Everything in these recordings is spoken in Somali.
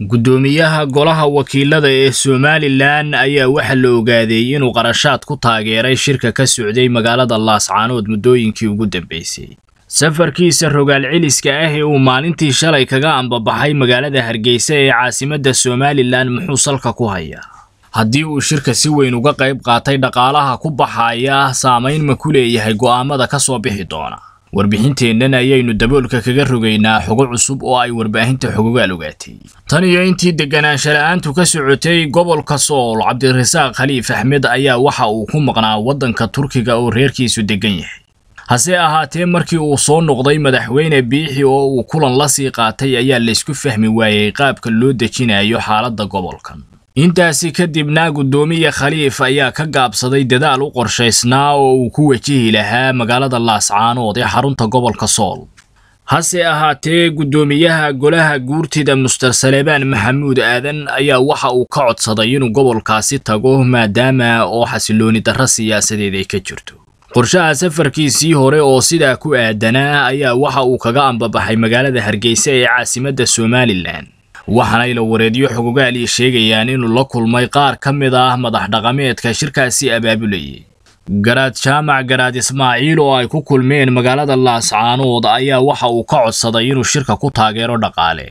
guddoomiyaha golaha wakiilada ee somalilan ayaa waxaa la ogaadeeyey inuu qarashaad ku taageeray shirka ka socday magaalada laascaanood muddooyinkii ugu dambeysay safarkiisa rogaalceliska ah ee uu maalintii shalay kaga ambabaxay magaalada hargeysa ee caasimadda somalilan muxuu salka ku hayaa haddii uu shirka si weyn uga qayb qaatay dhaqaalaha ku baxaya saamayn ma ku leeyahay go'aamada ka soo bixi doona warbixinteennan ayaynu daboolka kaga rogaynaa xogo cusub oo ay warbaahinta xogogaal ogaatay tan iyo intii degganaansha la'aantu ka socotay gobolka sool cabdirasaaq khaliif axmed ayaa waxa uu ku maqnaa waddanka turkiga oo reerkiisu deggan yahay hase ahaatee markii uu soo noqday madaxweyne biixi oo uu kulan la sii qaatay ayaa laysku fahmi waayey qaabka loo dejinayo xaaladda gobolkan intaasi kadibna guddoomiye khaliif ayaa ka gaabsaday dadaal u qorshaysnaa oo uu ku wejihi lahaa magaalada laascaanood ee xarunta gobolka sool hase ahaatee guddoomiyaha golaha guurtida master salebaan maxamuud aadan ayaa waxa uu ka codsaday inuu gobolkaasi tago maadaama oo xasilooni darro siyaasadeed ay ka jirto qorshaha safarkiisii hore oo sidaa ku aadanaa ayaa waxa uu kaga ambabaxay magaalada hargeysa ee caasimadda somalilan waxaana ilawareedyo xogogaaliya sheegayaan inuu la kulmay qaar ka mid ah madax dhaqameedka shirkaasi abaabulayay garaad jaamac garaad ismaaciil oo ay ku kulmeen magaalada laascaanood ayaa waxa uu ka codsaday inuu shirka ku taageero dhaqaale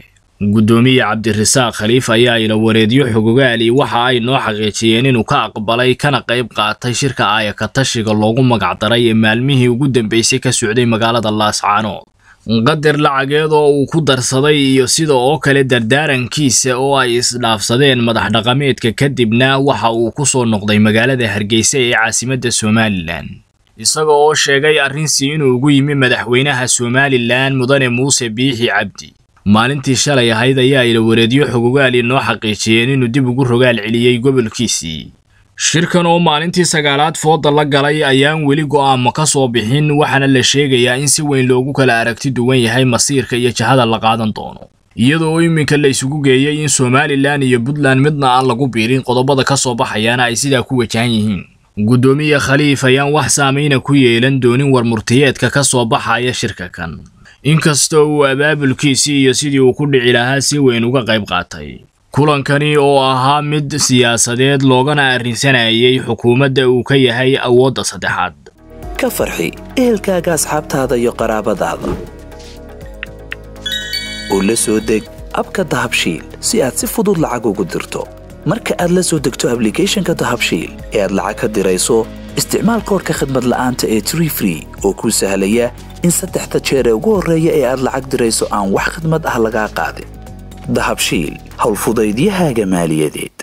guddoomiye cabdirasaaq khaliif ayaa ila ilawareedyo xogogaali waxa ay noo xaqiijiyeen inuu ka aqbalay kana qayb qaatay shirka aayakatashiga loogu magacdaray ee maalmihii ugu dambeysay ka socday magaalada laascaanood qadar lacageed oo uu ku darsaday iyo sida oo kale dardaarankiisa oo ay isdhaafsadeen madax dhaqameedka kadibna waxa uu ku soo noqday magaalada hargeysa ee caasimadda somalilan isaga oo sheegay arrinsii inuu ugu yimi madaxweynaha somalilan mudane muuse biixi cabdi maalintii shalay ahayd ayaa ila wareedyo xogogaal inoo xaqiijiyeen inuu dib ugu rogaal celiyey gobolkiisii shirkan oo maalintii sagaalaad fooda la galay ayaan weli go'aamo ka soo bixin waxaana la sheegayaa in si weyn loogu kala aragti duwan yahay masiirka iyo jihada la qaadan doono iyadoo iminka la isugu geeyey in somalilan iyo puntland midna aan lagu biirin qodobada ka soo baxayaana ay sidaa ku wajahan yihiin guddoomiye khaliif ayaan wax saamayna ku yeelan doonin warmurtiyeedka ka soo baxaya shirkakan kan uu abaabulkiisii iyo sidii uu ku dhici lahaa si weyn uga qayb qaatay kulankani oo ahaa mid siyaasadeed loogana arrinsanayay xukuumadda uu ka yahay awoodda saddexaad ka farxi ehelkaaga asxaabtaada iyo qaraabadaada oo la soo deg abka dahabshiil si aad si fudud lacag ugu dirto marka aad la soo degto ablicathonka dahabshiil ee aad lacag ka dirayso isticmaal koorka khadmad la'aanta ee tree free oo kuu sahlaya in saddexda jeer ee ugu horreeya ee aad lacag dirayso aan wax khidmad ah lagaa qaadin dahabshiil howlfudaydyahaaga maaliyadeed